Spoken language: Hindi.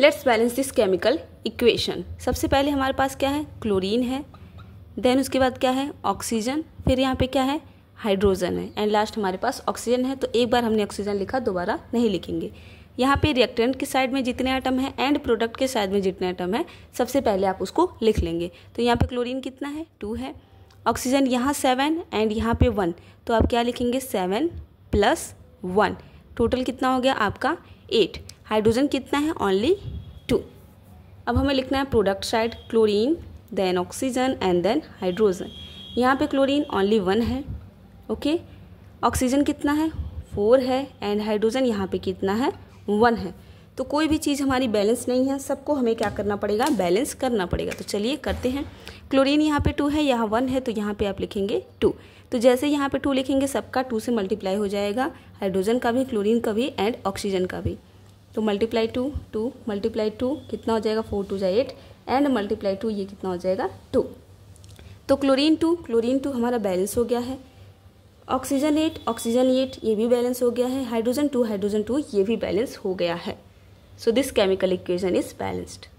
let's balance this chemical equation सबसे पहले हमारे पास क्या है क्लोरीन है देन उसके बाद क्या है ऑक्सीजन फिर यहाँ पे क्या है हाइड्रोजन है एंड लास्ट हमारे पास ऑक्सीजन है तो एक बार हमने ऑक्सीजन लिखा दोबारा नहीं लिखेंगे यहाँ पे रिएक्टेंट के साइड में जितने आइटम हैं एंड प्रोडक्ट के साइड में जितने आइटम हैं सबसे पहले आप उसको लिख लेंगे तो यहाँ पे क्लोरीन कितना है टू है ऑक्सीजन यहाँ सेवन एंड यहाँ पे वन तो आप क्या लिखेंगे सेवन प्लस वन टोटल कितना हो गया आपका एट हाइड्रोजन कितना है ओनली टू अब हमें लिखना है product side chlorine then oxygen and then hydrogen यहाँ पे क्लोरीन ओनली वन है ओके ऑक्सीजन कितना है फोर है एंड हाइड्रोजन यहाँ पे कितना है वन है तो कोई भी चीज़ हमारी बैलेंस नहीं है सबको हमें क्या करना पड़ेगा बैलेंस करना पड़ेगा तो चलिए करते हैं क्लोरीन यहाँ पे टू है यहाँ वन है तो यहाँ पे आप लिखेंगे टू तो जैसे यहाँ पे टू लिखेंगे सबका टू से मल्टीप्लाई हो जाएगा हाइड्रोजन का भी क्लोरीन का भी एंड ऑक्सीजन का भी तो multiply two two multiply two कितना हो जाएगा फोर टू जाए एट एंड मल्टीप्लाई टू ये कितना हो जाएगा टू तो क्लोरीन टू क्लोरीन टू हमारा बैलेंस हो गया है ऑक्सीजन एट ऑक्सीजन एट ये भी बैलेंस हो गया है हाइड्रोजन टू हाइड्रोजन टू ये भी बैलेंस हो गया है so this chemical equation is balanced